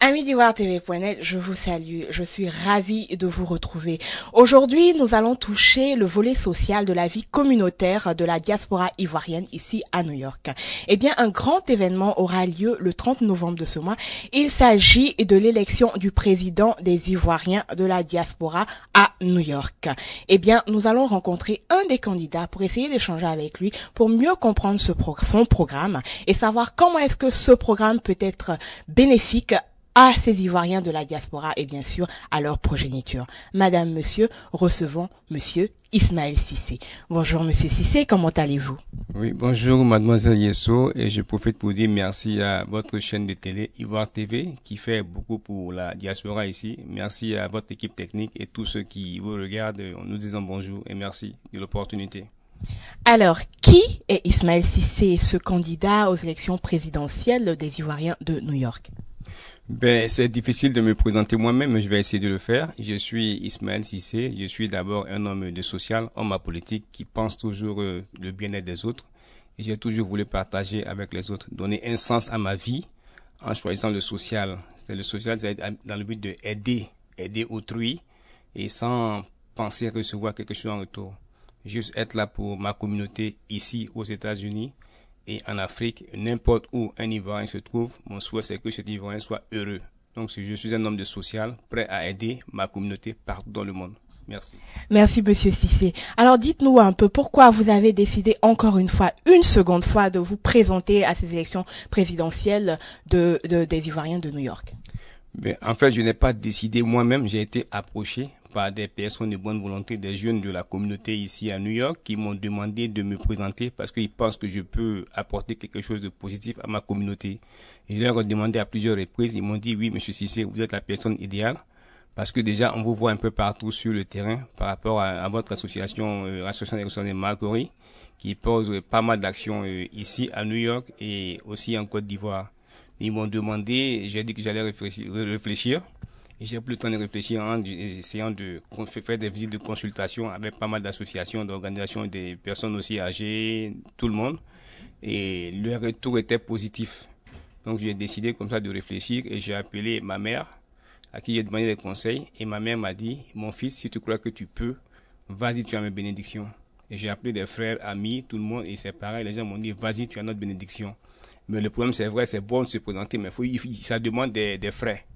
Amis je vous salue. Je suis ravie de vous retrouver. Aujourd'hui, nous allons toucher le volet social de la vie communautaire de la diaspora ivoirienne ici à New York. Eh bien, un grand événement aura lieu le 30 novembre de ce mois. Il s'agit de l'élection du président des Ivoiriens de la diaspora à New York. Eh bien, nous allons rencontrer un des candidats pour essayer d'échanger avec lui pour mieux comprendre son programme et savoir comment est-ce que ce programme peut être bénéfique à ces Ivoiriens de la diaspora et bien sûr à leur progéniture. Madame, Monsieur, recevons Monsieur Ismaël Sissé. Bonjour Monsieur Sissé, comment allez-vous Oui, bonjour Mademoiselle Yesso et je profite pour dire merci à votre chaîne de télé Ivoire TV qui fait beaucoup pour la diaspora ici. Merci à votre équipe technique et tous ceux qui vous regardent en nous disant bonjour et merci de l'opportunité. Alors, qui est Ismaël Sissé, ce candidat aux élections présidentielles des Ivoiriens de New York ben, c'est difficile de me présenter moi-même, mais je vais essayer de le faire. Je suis Ismaël Sissé. Je suis d'abord un homme de social, homme à politique, qui pense toujours euh, le bien-être des autres. Et j'ai toujours voulu partager avec les autres, donner un sens à ma vie en choisissant le social. C'était le social, dans le but de aider, aider autrui et sans penser recevoir quelque chose en retour. Juste être là pour ma communauté ici aux États-Unis et en Afrique, n'importe où un Ivoirien se trouve, mon souhait c'est que cet Ivoirien soit heureux. Donc je suis un homme de social, prêt à aider ma communauté partout dans le monde. Merci. Merci, Monsieur Sissé. Alors, dites-nous un peu pourquoi vous avez décidé encore une fois, une seconde fois, de vous présenter à ces élections présidentielles de des Ivoiriens de New York. Mais ben, en fait, je n'ai pas décidé moi-même. J'ai été approché par des personnes de bonne volonté, des jeunes de la communauté ici à New York, qui m'ont demandé de me présenter parce qu'ils pensent que je peux apporter quelque chose de positif à ma communauté. je leur ai demandé à plusieurs reprises, ils m'ont dit oui, monsieur Sissé, vous êtes la personne idéale parce que déjà on vous voit un peu partout sur le terrain par rapport à, votre association, euh, association l'association des de Marguerite, qui pose euh, pas mal d'actions euh, ici à New York et aussi en Côte d'Ivoire. Ils m'ont demandé, j'ai dit que j'allais réfléchir j'ai plus le temps de réfléchir en essayant de faire des visites de consultation avec pas mal d'associations, d'organisations, des personnes aussi âgées, tout le monde. Et le retour était positif. Donc j'ai décidé comme ça de réfléchir et j'ai appelé ma mère à qui j'ai demandé des conseils. Et ma mère m'a dit, mon fils, si tu crois que tu peux, vas-y, tu as mes bénédictions. Et j'ai appelé des frères, amis, tout le monde, et c'est pareil, les gens m'ont dit, vas-y, tu as notre bénédiction. Mais le problème, c'est vrai, c'est bon de se présenter, mais faut, ça demande des, des frais.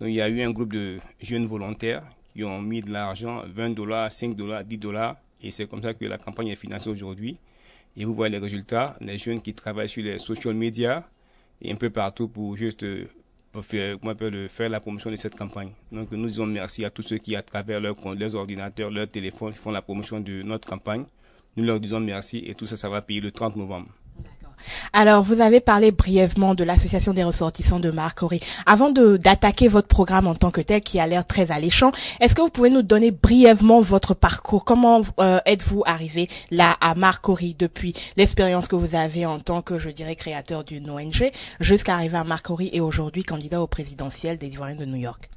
Donc il y a eu un groupe de jeunes volontaires qui ont mis de l'argent, 20 dollars, 5 dollars, 10 dollars, et c'est comme ça que la campagne est financée aujourd'hui. Et vous voyez les résultats, les jeunes qui travaillent sur les social media et un peu partout pour juste euh, pour faire, comment euh, faire la promotion de cette campagne. Donc nous disons merci à tous ceux qui, à travers leurs ordinateurs, leurs téléphones, font la promotion de notre campagne. Nous leur disons merci et tout ça, ça va payer le 30 novembre. Alors, vous avez parlé brièvement de l'association des ressortissants de Marcory. Avant d'attaquer votre programme en tant que tel, qui a l'air très alléchant, est-ce que vous pouvez nous donner brièvement votre parcours Comment euh, êtes-vous arrivé là à Marcory depuis l'expérience que vous avez en tant que, je dirais, créateur d'une ONG jusqu'à arriver à Marcory et aujourd'hui candidat au présidentiel des Ivoiriens de New York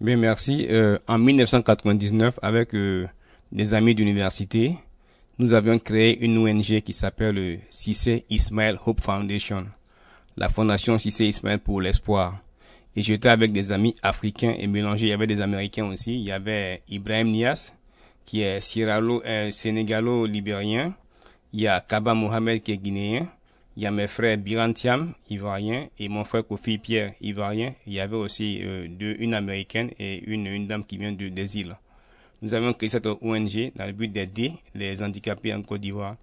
Bien, merci. Euh, en 1999, avec euh, des amis d'université, nous avions créé une ONG qui s'appelle le Cissé Ismail Hope Foundation, la fondation Cissé Ismail pour l'espoir. Et j'étais avec des amis africains et mélangés. Il y avait des Américains aussi. Il y avait Ibrahim Nias, qui est euh, sénégalo-libérien. Il y a Kaba Mohamed, qui est guinéen. Il y a mes frères Birantiam, ivoirien, et mon frère Kofi Pierre, ivoirien. Il y avait aussi euh, une américaine et une, une dame qui vient de, des îles. Nous avons créé cette ONG dans le but d'aider les handicapés en Côte d'Ivoire.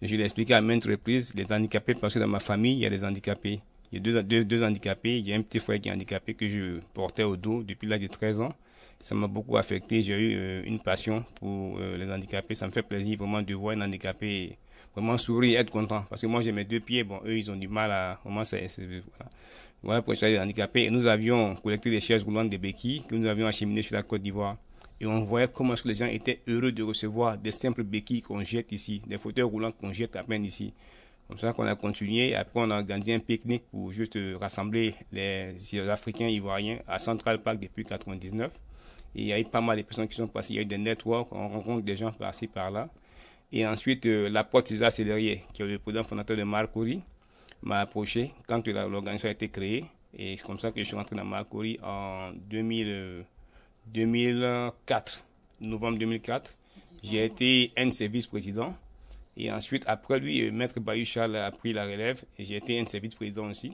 Je l'ai expliqué à maintes reprises, les handicapés, parce que dans ma famille, il y a des handicapés. Il y a deux, handicapés. Il y a un petit frère qui est handicapé que je portais au dos depuis l'âge de 13 ans. Ça m'a beaucoup affecté. J'ai eu euh, une passion pour euh, les handicapés. Ça me fait plaisir vraiment de voir un handicapé vraiment sourire, être content. Parce que moi, j'ai mes deux pieds. Bon, eux, ils ont du mal à vraiment. C voilà. voilà pour les handicapés. Et nous avions collecté des chaises roulantes des béquilles que nous avions acheminées sur la Côte d'Ivoire et on voyait comment les gens étaient heureux de recevoir des simples béquilles qu'on jette ici, des fauteuils roulants qu'on jette à peine ici. Comme ça qu'on a continué. Après, on a organisé un pique-nique pour juste rassembler les, Africains ivoiriens à Central Park depuis 1999. Et il y a eu pas mal de personnes qui sont passées. Il y a eu des networks, on rencontre des gens passés par-là. Et ensuite, euh, la porte s'est accélérée, qui est le président fondateur de Marcori, m'a approché quand l'organisation a été créée. Et c'est comme ça que je suis rentré dans Marcori en 2000. 2004, novembre 2004. J'ai été ses vice-président. Et ensuite, après lui, euh, Maître Bayouchal a pris la relève. Et j'ai été ses vice-président aussi.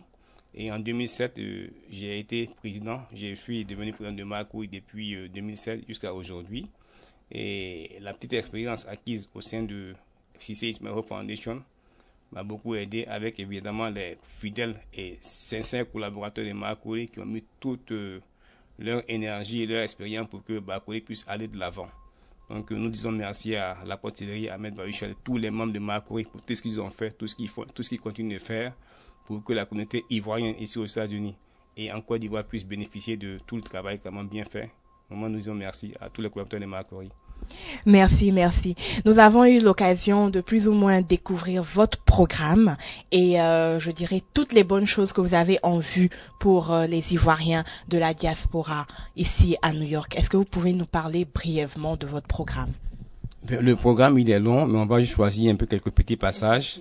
Et en 2007, euh, j'ai été président. Je suis devenu président de Marcouille depuis 2007 euh, jusqu'à aujourd'hui. Et la petite expérience acquise au sein de Cissé Foundation m'a beaucoup aidé avec évidemment les fidèles et sincères collaborateurs de Marcouille qui ont mis toute leur énergie et leur expérience pour que Bakoli puisse aller de l'avant. Donc euh, nous disons merci à la portillerie, à Ahmed Baruch, à tous les membres de Marcory pour tout ce qu'ils ont fait, tout ce qu'ils font, tout ce qu'ils continuent de faire pour que la communauté ivoirienne ici aux États-Unis et en Côte d'Ivoire puisse bénéficier de tout le travail vraiment bien fait. nous disons merci à tous les collaborateurs de Marcory. Merci, merci. Nous avons eu l'occasion de plus ou moins découvrir votre programme et euh, je dirais toutes les bonnes choses que vous avez en vue pour euh, les Ivoiriens de la diaspora ici à New York. Est-ce que vous pouvez nous parler brièvement de votre programme ben, Le programme, il est long, mais on va juste choisir un peu quelques petits passages.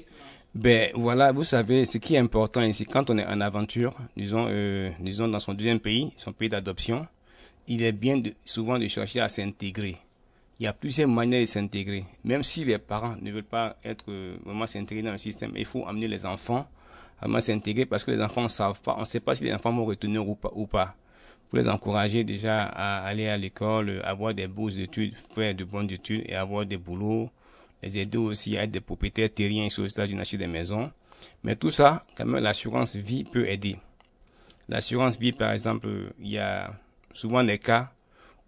Ben voilà, vous savez, ce qui est important ici, quand on est en aventure, disons, euh, disons dans son deuxième pays, son pays d'adoption, il est bien souvent de chercher à s'intégrer il y a plusieurs manières de s'intégrer. Même si les parents ne veulent pas être euh, vraiment s'intégrer dans le système, il faut amener les enfants à s'intégrer parce que les enfants ne savent pas. On ne sait pas si les enfants vont retenir ou pas. Ou pas. Pour les encourager déjà à aller à l'école, avoir des bourses d'études, faire de bonnes études et avoir des boulots. Les aider aussi à être des propriétaires terriens sur le stade d'une des maisons. Mais tout ça, quand même, l'assurance vie peut aider. L'assurance vie, par exemple, il y a souvent des cas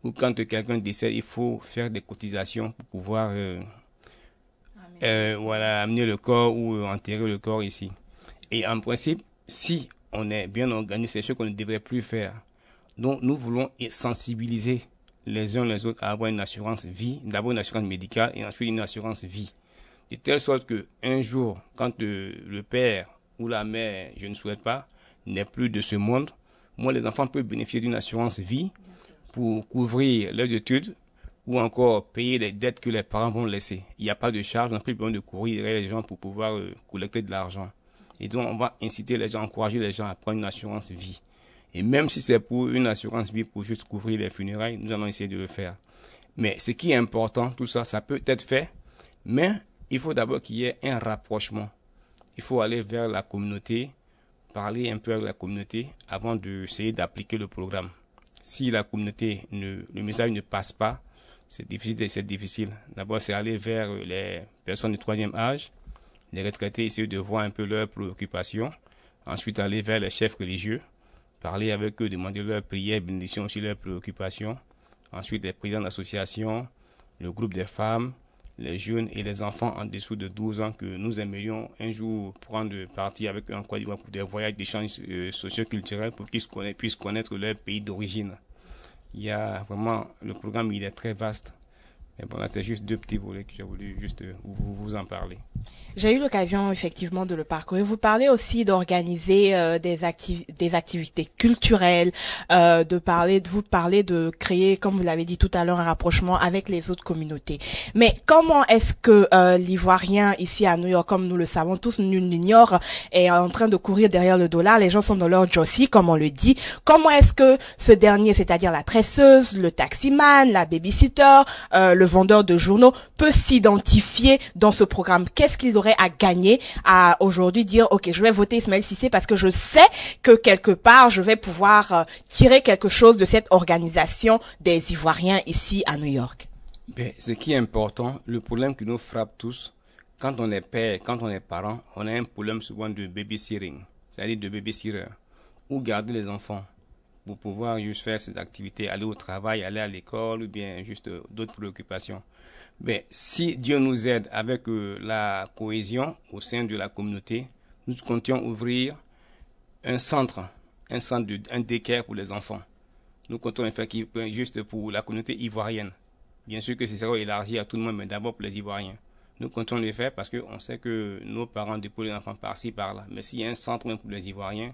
ou quand quelqu'un décède, il faut faire des cotisations pour pouvoir euh, euh, voilà, amener le corps ou euh, enterrer le corps ici. Et en principe, si on est bien organisé, c'est ce qu'on ne devrait plus faire. Donc nous voulons sensibiliser les uns les autres à avoir une assurance vie, d'abord une assurance médicale et ensuite une assurance vie. De telle sorte que un jour, quand le père ou la mère, je ne souhaite pas, n'est plus de ce monde, moi les enfants peuvent bénéficier d'une assurance vie pour couvrir leurs études ou encore payer les dettes que les parents vont laisser. Il n'y a pas de charge, on n'a plus besoin de courir les gens pour pouvoir euh, collecter de l'argent. Et donc, on va inciter les gens, encourager les gens à prendre une assurance vie. Et même si c'est pour une assurance vie, pour juste couvrir les funérailles, nous allons essayer de le faire. Mais ce qui est important, tout ça, ça peut être fait, mais il faut d'abord qu'il y ait un rapprochement. Il faut aller vers la communauté, parler un peu avec la communauté avant d'essayer d'appliquer le programme si la communauté, le message ne passe pas, c'est difficile, c'est difficile. D'abord, c'est aller vers les personnes du troisième âge, les retraités, essayer de voir un peu leurs préoccupations. Ensuite, aller vers les chefs religieux, parler avec eux, demander leurs prières, bénédictions sur leurs préoccupations. Ensuite, les présidents d'associations, le groupe des femmes, les jeunes et les enfants en dessous de 12 ans que nous aimerions un jour prendre partie avec un Côte pour des voyages d'échange euh, socioculturel pour qu'ils puissent connaître leur pays d'origine. Il y a vraiment, le programme il est très vaste bon, là, c'est juste deux petits volets que j'ai voulu juste euh, vous, vous en parler. J'ai eu l'occasion effectivement de le parcourir. Vous parlez aussi d'organiser euh, des, des activités culturelles, euh, de parler, de vous parler de créer, comme vous l'avez dit tout à l'heure, un rapprochement avec les autres communautés. Mais comment est-ce que euh, l'ivoirien ici à New York, comme nous le savons tous, nous n'ignore est en train de courir derrière le dollar Les gens sont dans leur jossi, comme on le dit. Comment est-ce que ce dernier, c'est-à-dire la tresseuse, le taximan, la babysitter, euh, le le vendeur de journaux peut s'identifier dans ce programme Qu'est-ce qu'ils auraient à gagner à aujourd'hui dire, OK, je vais voter Ismaël Sissé parce que je sais que quelque part, je vais pouvoir euh, tirer quelque chose de cette organisation des Ivoiriens ici à New York ben, Ce qui est important, le problème qui nous frappe tous, quand on est père, quand on est parent, on a un problème souvent de baby-searing, c'est-à-dire de baby-searer, ou garder les enfants pour pouvoir juste faire ses activités, aller au travail, aller à l'école ou bien juste euh, d'autres préoccupations. Mais si Dieu nous aide avec euh, la cohésion au sein de la communauté, nous comptions ouvrir un centre, un centre, un décaire pour les enfants. Nous comptons faire euh, juste pour la communauté ivoirienne. Bien sûr que ce sera élargi à tout le monde, mais d'abord pour les Ivoiriens. Nous comptons le faire parce qu'on sait que nos parents déposent les enfants par-ci, par-là. Mais s'il y a un centre pour les Ivoiriens,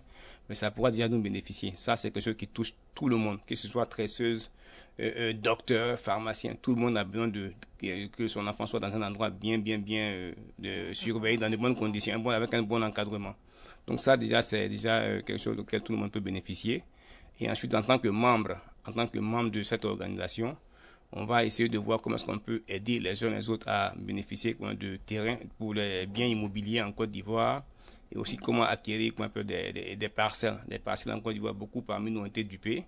mais ça pourra déjà nous bénéficier. Ça, c'est quelque chose qui touche tout le monde, que ce soit tresseuse, euh, euh, docteur, pharmacien. Tout le monde a besoin de, que son enfant soit dans un endroit bien, bien, bien euh, surveillé, dans de bonnes conditions, avec un bon encadrement. Donc ça, déjà, c'est déjà quelque chose auquel tout le monde peut bénéficier. Et ensuite, en tant que membre, en tant que membre de cette organisation, on va essayer de voir comment est-ce qu'on peut aider les uns les autres à bénéficier de terrain pour les biens immobiliers en Côte d'Ivoire et aussi comment acquérir des, parcelles. Des parcelles en Côte d'Ivoire, beaucoup parmi nous ont été dupés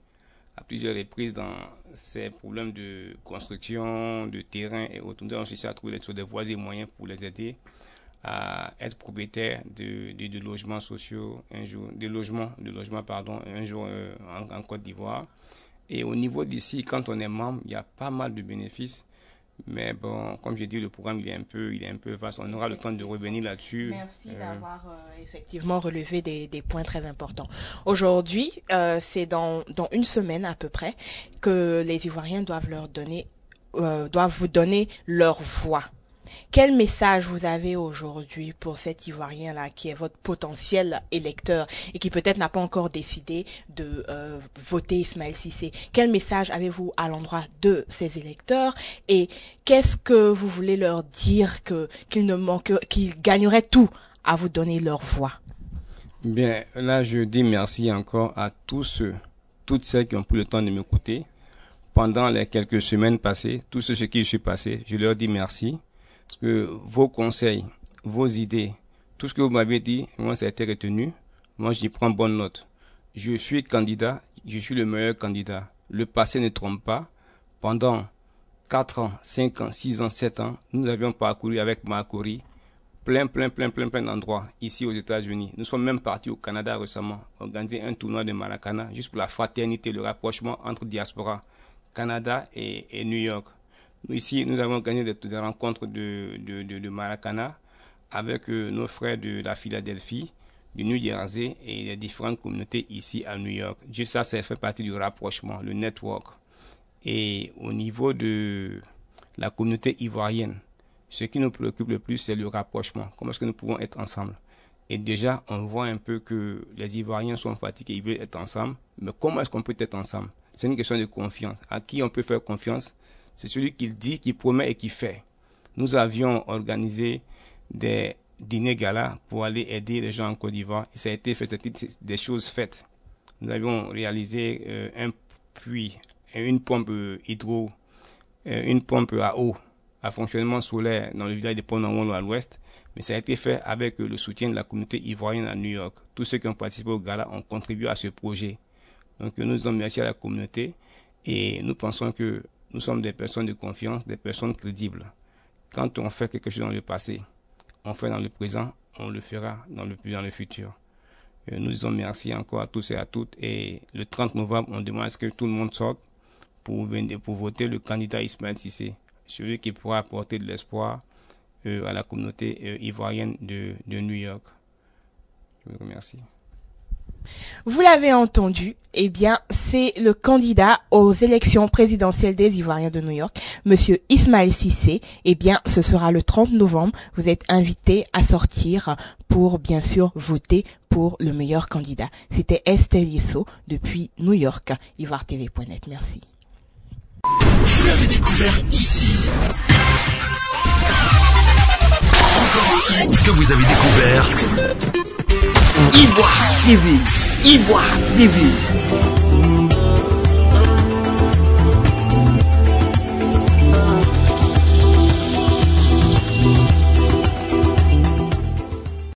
à plusieurs reprises dans ces problèmes de construction, de terrain et autres. Nous avons cherché à trouver des, voies et moyens pour les aider à être propriétaires de, logements sociaux un jour, de logements, de logements pardon, un jour euh, en Côte d'Ivoire et au niveau d'ici, quand on est membre, il y a pas mal de bénéfices. Mais bon, comme j'ai dit, le programme il est un peu, il est un peu vaste. On aura le temps de revenir là-dessus. Merci euh, d'avoir euh, effectivement relevé des, points très importants. Aujourd'hui, euh, c'est dans, dans une semaine à peu près que les Ivoiriens doivent leur donner, doivent vous donner leur voix. Quel message vous avez aujourd'hui pour cet Ivoirien-là qui est votre potentiel électeur et qui peut-être n'a pas encore décidé de euh, voter Ismaël Sissé Quel message avez-vous à l'endroit de ces électeurs et qu'est-ce que vous voulez leur dire que qu'ils ne gagneraient tout à vous donner leur voix Bien, là je dis merci encore à tous ceux, toutes celles qui ont pris le temps de m'écouter pendant les quelques semaines passées, tout ce qui je passé, je leur dis merci que vos conseils, vos idées, tout ce que vous m'avez dit, moi, ça a été retenu. Moi, j'y prends bonne note. Je suis candidat, je suis le meilleur candidat. Le passé ne trompe pas. Pendant 4 ans, 5 ans, 6 ans, 7 ans, nous avions parcouru avec Marcory plein, plein, plein, plein, plein d'endroits ici aux États-Unis. Nous sommes même partis au Canada récemment, organiser un tournoi de Maracana juste pour la fraternité, le rapprochement entre diaspora, Canada et New York. Ici, nous avons gagné des, des rencontres de, de, de, Maracana avec euh, nos frères de la Philadelphie, du New Jersey et des différentes communautés ici à New York. Juste ça, ça fait partie du rapprochement, le network. Et au niveau de la communauté ivoirienne, ce qui nous préoccupe le plus, c'est le rapprochement. Comment est-ce que nous pouvons être ensemble Et déjà, on voit un peu que les Ivoiriens sont fatigués, ils veulent être ensemble. Mais comment est-ce qu'on peut être ensemble C'est une question de confiance. À qui on peut faire confiance c'est celui qui dit, qui promet et qui fait. Nous avions organisé des dîners gala pour aller aider les gens en Côte d'Ivoire. Et ça a été fait, c'était des choses faites. Nous avions réalisé euh, un puits, euh, une pompe euh, hydro, une pompe à eau à fonctionnement solaire dans le village de Ponangolo à l'ouest, mais ça a été fait avec le soutien de la communauté ivoirienne à New York. Tous ceux qui ont participé au gala ont contribué à ce projet. Donc nous sommes merci à la communauté et nous pensons que nous sommes des personnes de confiance, des personnes crédibles. Quand on fait quelque chose dans le passé, on fait dans le présent, on le fera dans le, dans le futur. Euh, nous disons merci encore à tous et à toutes. Et le 30 novembre, on demande à ce que tout le monde sorte pour, venir, pour voter le candidat Ismaël Sissé, celui qui pourra apporter de l'espoir euh, à la communauté euh, ivoirienne de, de New York. Je vous remercie. Vous l'avez entendu, eh bien, c'est le candidat aux élections présidentielles des Ivoiriens de New York, monsieur Ismaël Sissé. Eh bien, ce sera le 30 novembre. Vous êtes invité à sortir pour, bien sûr, voter pour le meilleur candidat. C'était Estelle Yesso depuis New York, ivoiretv.net. Merci. découvert que vous avez découvert Iboah TV. Iboah TV.